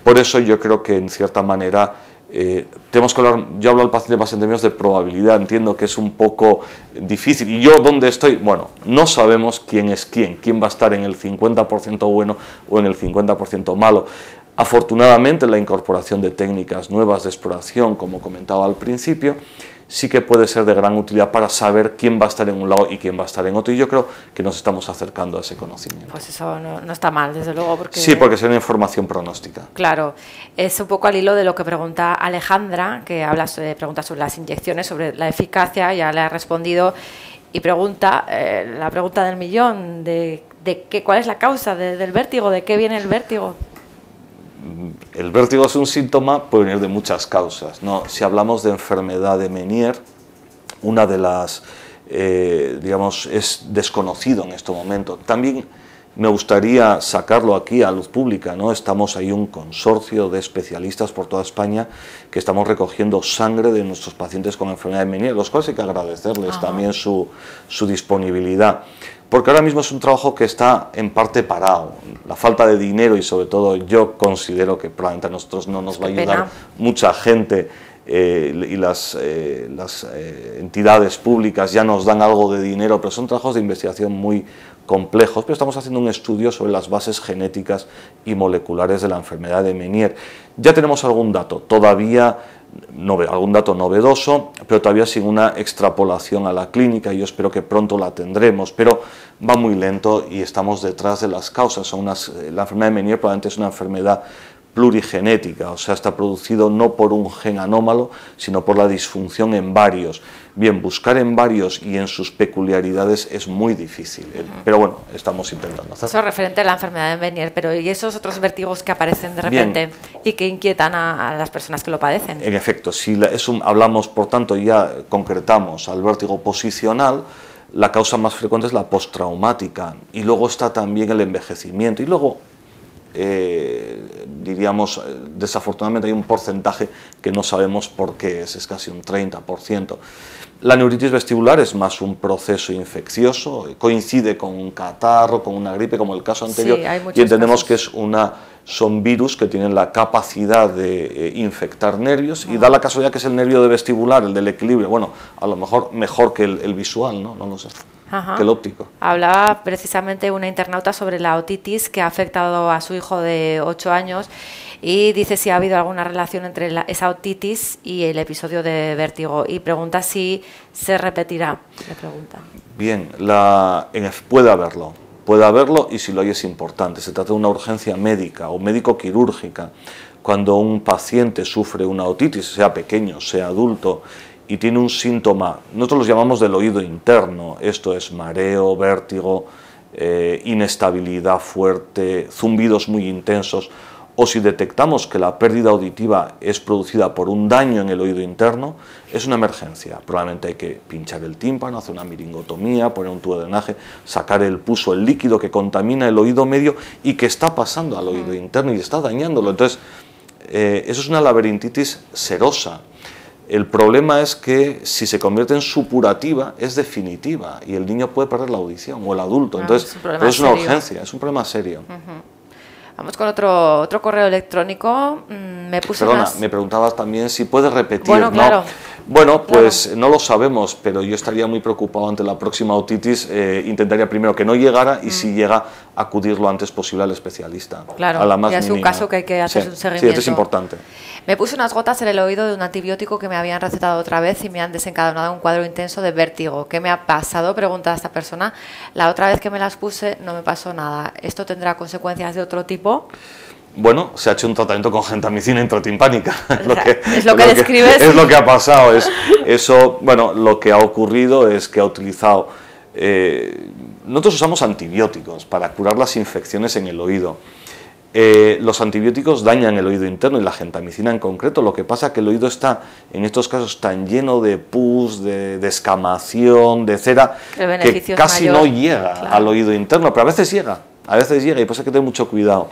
S2: Por eso yo creo que en cierta manera... Eh, tenemos que hablar, yo hablo al paciente, pacientes mío de probabilidad, entiendo que es un poco difícil. ¿Y yo dónde estoy? Bueno, no sabemos quién es quién, quién va a estar en el 50% bueno o en el 50% malo. Afortunadamente la incorporación de técnicas nuevas de exploración, como comentaba al principio, sí que puede ser de gran utilidad para saber quién va a estar en un lado y quién va a estar en otro. Y yo creo que nos estamos acercando a ese conocimiento.
S1: Pues eso no, está mal, desde luego. Sí, porque
S2: es una información pronóstica.
S1: Claro, es un poco al hilo de lo que pregunta Alejandra, que habla sobre, eh, pregunta sobre las inyecciones, sobre la eficacia, ya le ha respondido. Y pregunta, eh, la pregunta del millón, de, de qué, cuál es la causa del vértigo, de qué viene el vértigo.
S2: El vértigo es un síntoma, puede venir de muchas causas. ¿no? Si hablamos de enfermedad de Menier, una de las, eh, digamos, es desconocido en este momento. También me gustaría sacarlo aquí a luz pública, ¿no? Estamos ahí un consorcio de especialistas por toda España que estamos recogiendo sangre de nuestros pacientes con enfermedad de Menier, los cuales hay que agradecerles también su disponibilidad porque ahora mismo es un trabajo que está en parte parado. La falta de dinero y sobre todo yo considero que probablemente a nosotros no nos va a ayudar mucha gente eh, y las, eh, eh, entidades públicas ya nos dan algo de dinero, pero son trabajos de investigación muy complejos, pero estamos haciendo un estudio sobre las bases genéticas y moleculares de la enfermedad de Menier. Ya tenemos algún dato, todavía algún dato novedoso, pero todavía sin una extrapolación a la clínica. Yo espero que pronto la tendremos, pero va muy lento y estamos detrás de las causas. Eh, la enfermedad de Menier probablemente es una enfermedad plurigenética, o sea, está producido no por un gen anómalo, sino por la disfunción en varios. Bien, buscar en varios y en sus peculiaridades es muy difícil, eh, pero bueno, estamos intentando hacerlo. Eso
S1: referente a la enfermedad de Benier, pero ¿y esos otros vértigos que aparecen de repente y que inquietan a, las personas que lo padecen? En
S2: efecto, si es un, hablamos, por tanto, ya concretamos al vértigo posicional, la causa más frecuente es la postraumática y luego está también el envejecimiento y luego eh, diríamos, eh, desafortunadamente hay un porcentaje que no sabemos por qué es, es casi un 30%. La neuritis vestibular es más un proceso infeccioso, coincide con un catarro, con una gripe, como el caso anterior, y entendemos que es una, son virus que tienen la capacidad de eh, infectar nervios, y ah. da la casualidad que es el nervio de vestibular, el del equilibrio, bueno, a lo mejor mejor que el, el visual, ¿no? No lo sé el óptico.
S1: Hablaba precisamente una internauta sobre la otitis que ha afectado a su hijo de 8 años y dice si ha habido alguna relación entre esa otitis y el episodio de vértigo y pregunta si se repetirá. pregunta.
S2: Bien, la, puede haberlo. Puede haberlo y si lo hay es importante. Se trata de una urgencia médica o médico-quirúrgica. Cuando un paciente sufre una otitis, sea pequeño, sea adulto, y tiene un síntoma, nosotros los llamamos del oído interno, esto es mareo, vértigo, eh, inestabilidad fuerte, zumbidos muy intensos, o si detectamos que la pérdida auditiva es producida por un daño en el oído interno, es una emergencia. Probablemente hay que pinchar el tímpano, hacer una miringotomía, poner un tubo de drenaje, sacar el puso, el líquido que contamina el oído medio y que está pasando al oído interno y está dañándolo. Entonces, eh, eso es una laberintitis serosa. El problema es que si se convierte en supurativa es definitiva y el niño puede perder la audición o el adulto. Ah, Entonces, es, una urgencia, es un problema serio.
S1: Vamos con otro, otro correo electrónico. Mm, me puse Perdona, me
S2: preguntabas también si puedes repetir. Bueno, claro. Bueno, pues no lo sabemos, pero yo estaría muy preocupado ante la próxima otitis. Eh, intentaría primero que no llegara y si mm. llega, acudir lo antes posible al especialista. Claro, a la es un caso que
S1: hay que hacer un seguimiento. Sí, esto es importante. Me puse unas gotas en el oído de un antibiótico que me habían recetado otra vez y me han desencadenado un cuadro intenso de vértigo. ¿Qué me ha pasado? Pregunta esta persona. La otra vez que me las puse no me pasó nada. ¿Esto tendrá consecuencias de otro tipo?
S2: bueno, se ha hecho un tratamiento con gentamicina intratimpánica. es <laughs> lo que, es lo que, es lo que ha pasado. Es, eso, bueno, lo que ha ocurrido es que ha utilizado. Eh, nosotros usamos antibióticos para curar las infecciones en el oído. Eh, los antibióticos dañan el oído interno y la gentamicina en concreto. Lo que pasa es que el oído está, en estos casos, tan lleno de pus, de, descamación, de cera, que casi no llega al oído interno, pero a veces llega, a veces llega y pues hay que tener mucho cuidado.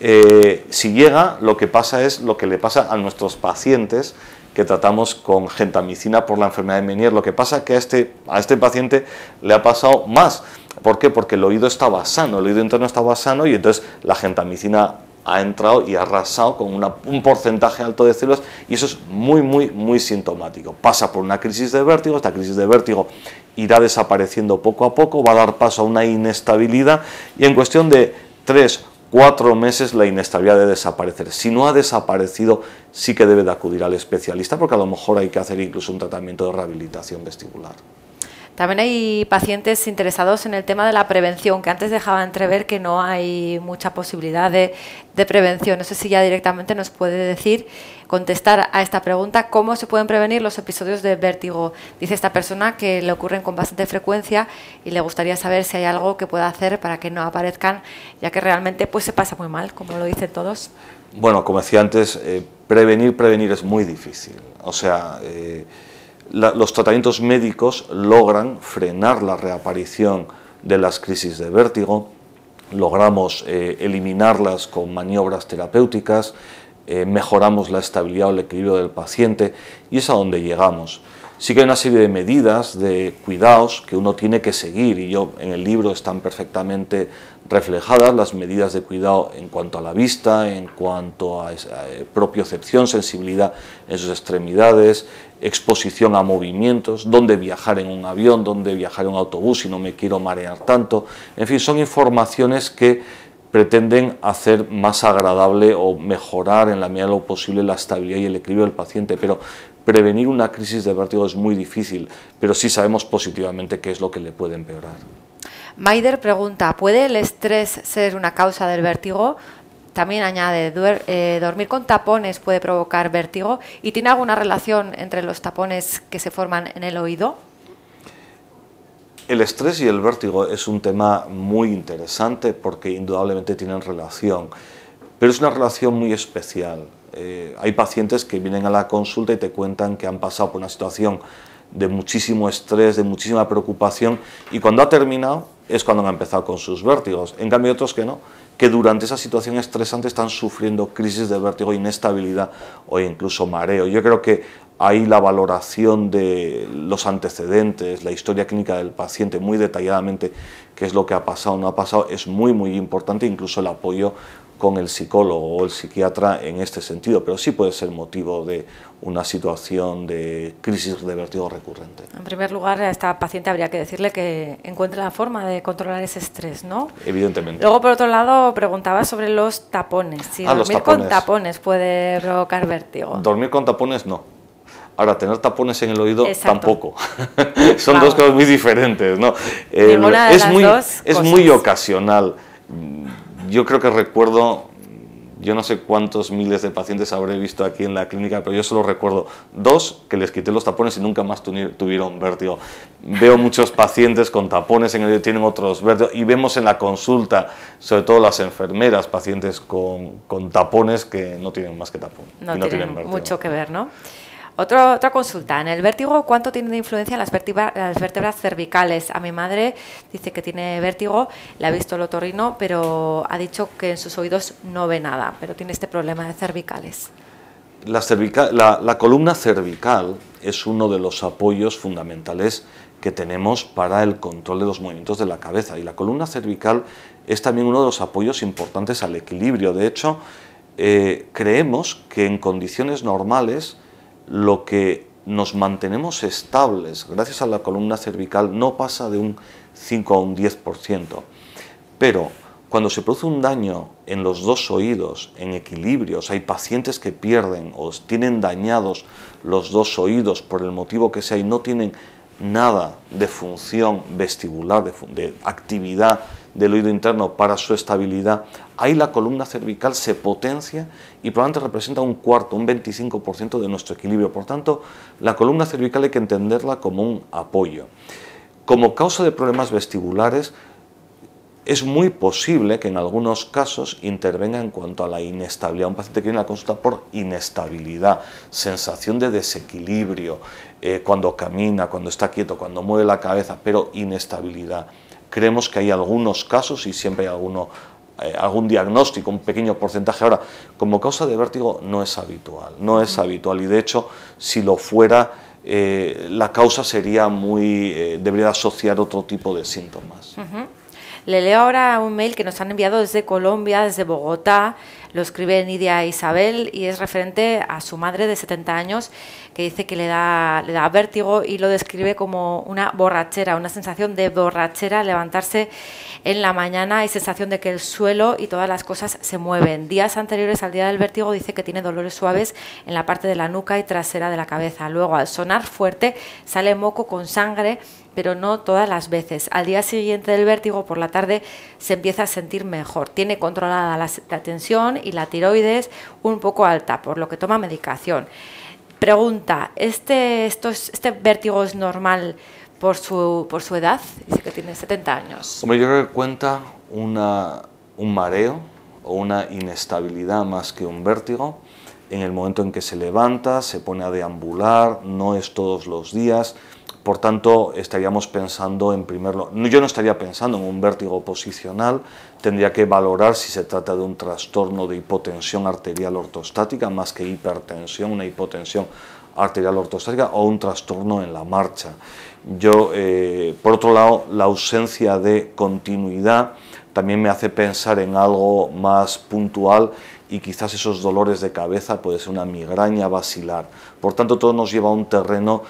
S2: Eh, si llega, lo que pasa es lo que le pasa a nuestros pacientes que tratamos con gentamicina por la enfermedad de Menier. Lo que pasa es que a este, a este paciente le ha pasado más. ¿Por qué? Porque el oído estaba sano, el oído interno estaba sano y entonces la gentamicina ha entrado y ha arrasado con un porcentaje alto de células y eso es muy, muy, muy sintomático. Pasa por una crisis de vértigo, esta crisis de vértigo irá desapareciendo poco a poco, va a dar paso a una inestabilidad y en cuestión de tres cuatro meses la inestabilidad de desaparecer. Si no ha desaparecido, sí que debe de acudir al especialista porque a lo mejor hay que hacer incluso un tratamiento de rehabilitación vestibular.
S1: También hay pacientes interesados en el tema de la prevención, que antes dejaba entrever que no hay mucha posibilidad de, prevención. No sé si ya directamente nos puede decir, contestar a esta pregunta, cómo se pueden prevenir los episodios de vértigo. Dice esta persona que le ocurren con bastante frecuencia y le gustaría saber si hay algo que pueda hacer para que no aparezcan, ya que realmente pues se pasa muy mal, como lo dicen todos.
S2: Bueno, como decía antes, eh, prevenir, prevenir es muy difícil. O sea, eh, los tratamientos médicos logran frenar la reaparición de las crisis de vértigo, logramos eh, eliminarlas con maniobras terapéuticas, eh, mejoramos la estabilidad o el equilibrio del paciente y es a donde llegamos sí que hay una serie de medidas, de cuidados que uno tiene que seguir y yo en el libro están perfectamente reflejadas las medidas de cuidado en cuanto a la vista, en cuanto a, eh, propiocepción, sensibilidad en sus extremidades, exposición a movimientos, dónde viajar en un avión, dónde viajar en un autobús si no me quiero marear tanto. En fin, son informaciones que pretenden hacer más agradable o mejorar en la medida de lo posible la estabilidad y el equilibrio del paciente, pero prevenir una crisis de vértigo es muy difícil, pero sí sabemos positivamente qué es lo que le puede empeorar.
S1: Maider pregunta, ¿puede el estrés ser una causa del vértigo? También añade, eh, dormir con tapones puede provocar vértigo y tiene alguna relación entre los tapones que se forman en el oído.
S2: El estrés y el vértigo es un tema muy interesante porque indudablemente tienen relación, pero es una relación muy especial. Eh, hay pacientes que vienen a la consulta y te cuentan que han pasado por una situación de muchísimo estrés, de muchísima preocupación, y cuando ha terminado es cuando han empezado con sus vértigos. En cambio, otros que no, que durante esa situación estresante están sufriendo crisis de vértigo, inestabilidad o incluso mareo. Yo creo que ahí la valoración de los antecedentes, la historia clínica del paciente muy detalladamente, qué es lo que ha pasado, o no ha pasado, es muy, muy importante, incluso el apoyo con el psicólogo o el psiquiatra en este sentido, pero sí puede ser motivo de una situación de crisis de vértigo recurrente.
S1: En primer lugar, a esta paciente habría que decirle que encuentre la forma de controlar ese estrés, ¿no?
S2: Evidentemente. Luego,
S1: por otro lado, preguntaba sobre los tapones. Si ah, dormir con tapones puede provocar vértigo.
S2: Dormir con tapones no. Ahora, tener tapones en el oído tampoco. <laughs> Son dos cosas muy diferentes, ¿no? Eh, es es muy ocasional mm, yo creo que recuerdo, yo no sé cuántos miles de pacientes habré visto aquí en la clínica, pero yo solo recuerdo dos que les quité los tapones y nunca más tuvieron vértigo. Veo muchos pacientes con tapones en el tienen otros vértigos y vemos en la consulta, sobre todo las enfermeras, pacientes con, tapones que no tienen más que tapón. No, y no tienen, mucho
S1: que ver, ¿no? otra consulta. En el vértigo, ¿cuánto tiene de influencia las, vértebras cervicales? A mi madre dice que tiene vértigo, le ha visto el otorrino, pero ha dicho que en sus oídos no ve nada, pero tiene este problema de cervicales.
S2: La, columna cervical es uno de los apoyos fundamentales que tenemos para el control de los movimientos de la cabeza. Y la columna cervical es también uno de los apoyos importantes al equilibrio. De hecho, eh, creemos que en condiciones normales lo que nos mantenemos estables gracias a la columna cervical no pasa de un 5 a un 10%. Pero cuando se produce un daño en los dos oídos, en equilibrios, hay pacientes que pierden o tienen dañados los dos oídos por el motivo que sea y no tienen nada de función vestibular, de, de actividad del oído interno para su estabilidad, ahí la columna cervical se potencia y probablemente representa un cuarto, un 25% de nuestro equilibrio. Por tanto, la columna cervical hay que entenderla como un apoyo. Como causa de problemas vestibulares, es muy posible que en algunos casos intervenga en cuanto a la inestabilidad. Un paciente que viene a la consulta por inestabilidad, sensación de desequilibrio, eh, cuando camina, cuando está quieto, cuando mueve la cabeza, pero inestabilidad. Creemos que hay algunos casos y siempre hay alguno, eh, algún diagnóstico, un pequeño porcentaje. Ahora, como causa de vértigo no es habitual, no es habitual y de hecho si lo fuera... Eh, la causa sería muy. Eh, debería asociar otro tipo de síntomas.
S1: Le leo ahora un mail que nos han enviado desde Colombia, desde Bogotá, lo escribe Nidia Isabel y es referente a su madre de 70 años que dice que le da, le da vértigo y lo describe como una borrachera, una sensación de borrachera, levantarse en la mañana y sensación de que el suelo y todas las cosas se mueven. Días anteriores al día del vértigo dice que tiene dolores suaves en la parte de la nuca y trasera de la cabeza. Luego, al sonar fuerte, sale moco con sangre pero no todas las veces. Al día siguiente del vértigo, por la tarde, se empieza a sentir mejor. Tiene controlada la, tensión y la tiroides un poco alta, por lo que toma medicación. Pregunta, ¿este, este vértigo es normal por su, edad? Dice que tiene 70 años. Hombre,
S2: yo creo cuenta un mareo o una inestabilidad más que un vértigo. En el momento en que se levanta, se pone a deambular, no es todos los días. Por tanto, estaríamos pensando en primero yo no estaría pensando en un vértigo posicional, tendría que valorar si se trata de un trastorno de hipotensión arterial ortostática más que hipertensión, una hipotensión arterial ortostática o un trastorno en la marcha. Yo, eh, por otro lado, la ausencia de continuidad también me hace pensar en algo más puntual y quizás esos dolores de cabeza puede ser una migraña vacilar. Por tanto, todo nos lleva a un terreno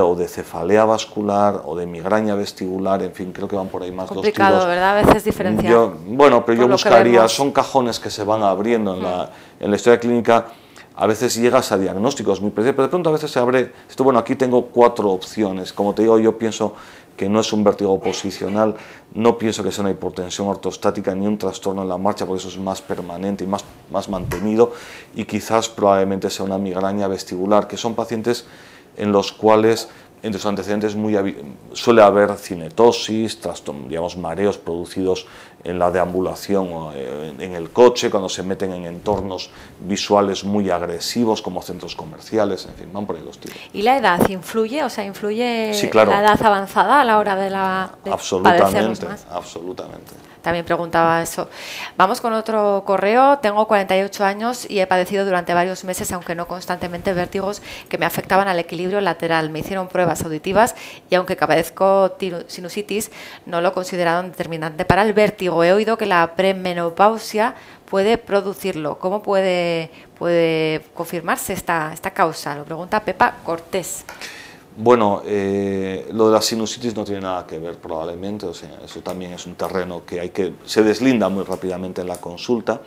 S2: o de cefalea vascular o de migraña vestibular, en fin, creo que van por ahí más Complicado, Complicado,
S1: ¿verdad? A veces diferenciar.
S2: bueno, pero yo buscaría, son cajones que se van abriendo en, la, historia clínica a veces llegas a diagnósticos muy precisos, pero de pronto a veces se abre, esto, bueno, aquí tengo cuatro opciones, como te digo, yo pienso que no es un vértigo posicional, no pienso que sea una hipotensión ortostática ni un trastorno en la marcha, porque eso es más permanente y más, más mantenido, y quizás probablemente sea una migraña vestibular, que son pacientes en los cuales entre sus antecedentes muy, suele haber cinetosis, digamos, mareos producidos en la deambulación o eh, en el coche, cuando se meten en entornos visuales muy agresivos como centros comerciales, en fin, van por ahí los tiros.
S1: ¿Y la edad influye? O sea, ¿influye la edad avanzada a la hora de la... De absolutamente, absolutamente también preguntaba eso. Vamos con otro correo. Tengo 48 años y he padecido durante varios meses, aunque no constantemente, vértigos que me afectaban al equilibrio lateral. Me hicieron pruebas auditivas y aunque padezco sinusitis, no lo consideraron determinante para el vértigo. He oído que la premenopausia puede producirlo. ¿Cómo puede, puede confirmarse esta, esta causa? Lo pregunta Pepa Cortés.
S2: Bueno, eh, lo de la sinusitis no tiene nada que ver probablemente, o sea, eso también es un terreno que hay que se deslinda muy rápidamente en la consulta,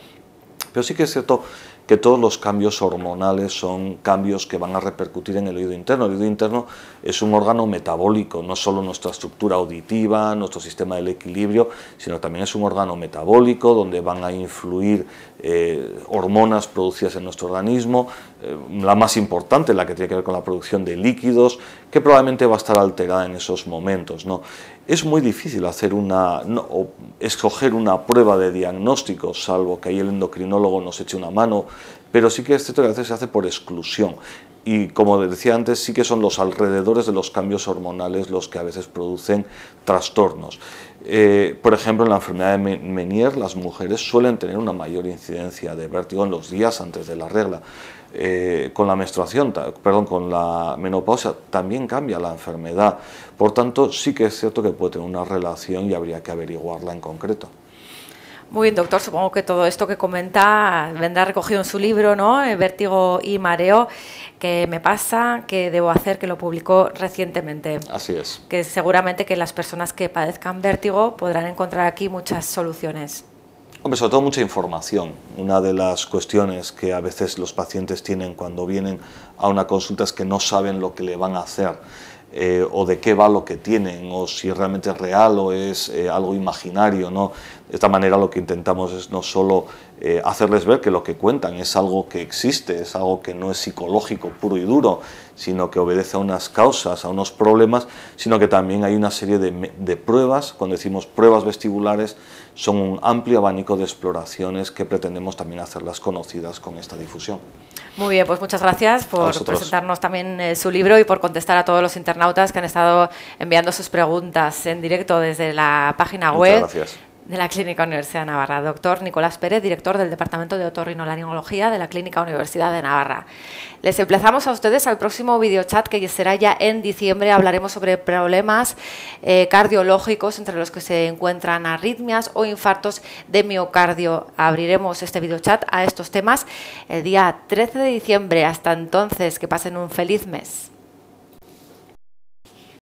S2: pero sí que es cierto que todos los cambios hormonales son cambios que van a repercutir en el oído interno. El oído interno es un órgano metabólico, no solo nuestra estructura auditiva, nuestro sistema del equilibrio, sino también es un órgano metabólico donde van a influir eh, hormonas producidas en nuestro organismo, eh, la más importante, la que tiene que ver con la producción de líquidos, que probablemente va a estar alterada en esos momentos. ¿no? Es muy difícil hacer una, o escoger una prueba de diagnóstico, salvo que ahí el endocrinólogo nos eche una mano, pero sí que este cierto se hace por exclusión. Y como decía antes, sí que son los alrededores de los cambios hormonales los que a veces producen trastornos. Eh, por ejemplo, en la enfermedad de Menier, las mujeres suelen tener una mayor incidencia de vértigo en los días antes de la regla. Eh, con la menstruación, perdón, con la menopausia, también cambia la enfermedad. Por tanto, sí que es cierto que puede tener una relación y habría que averiguarla en concreto.
S1: Muy bien, doctor. Supongo que todo esto que comenta vendrá recogido en su libro, ¿no? Eh, vértigo y mareo, que me pasa, que debo hacer, que lo publicó recientemente. Así es. Que seguramente que las personas que padezcan vértigo podrán encontrar aquí muchas soluciones.
S2: Hombre, sobre todo mucha información. Una de las cuestiones que a veces los pacientes tienen cuando vienen a una consulta es que no saben lo que le van a hacer. Eh, o de qué va lo que tienen, o si realmente es real o es eh, algo imaginario. ¿no? De esta manera lo que intentamos es no solo eh, hacerles ver que lo que cuentan es algo que existe, es algo que no es psicológico puro y duro, sino que obedece a unas causas, a unos problemas, sino que también hay una serie de, de pruebas, cuando decimos pruebas vestibulares, son un amplio abanico de exploraciones que pretendemos también hacerlas conocidas con esta difusión.
S1: Muy bien, pues muchas gracias por presentarnos también eh, su libro y por contestar a todos los internautas que han estado enviando sus preguntas en directo desde la página muchas web. Gracias de la Clínica Universidad de Navarra, doctor Nicolás Pérez, director del Departamento de Otorrinolaringología de la Clínica Universidad de Navarra. Les emplazamos a ustedes al próximo videochat que será ya en diciembre. Hablaremos sobre problemas eh, cardiológicos entre los que se encuentran arritmias o infartos de miocardio. Abriremos este videochat a estos temas el día 13 de diciembre. Hasta entonces, que pasen un feliz mes.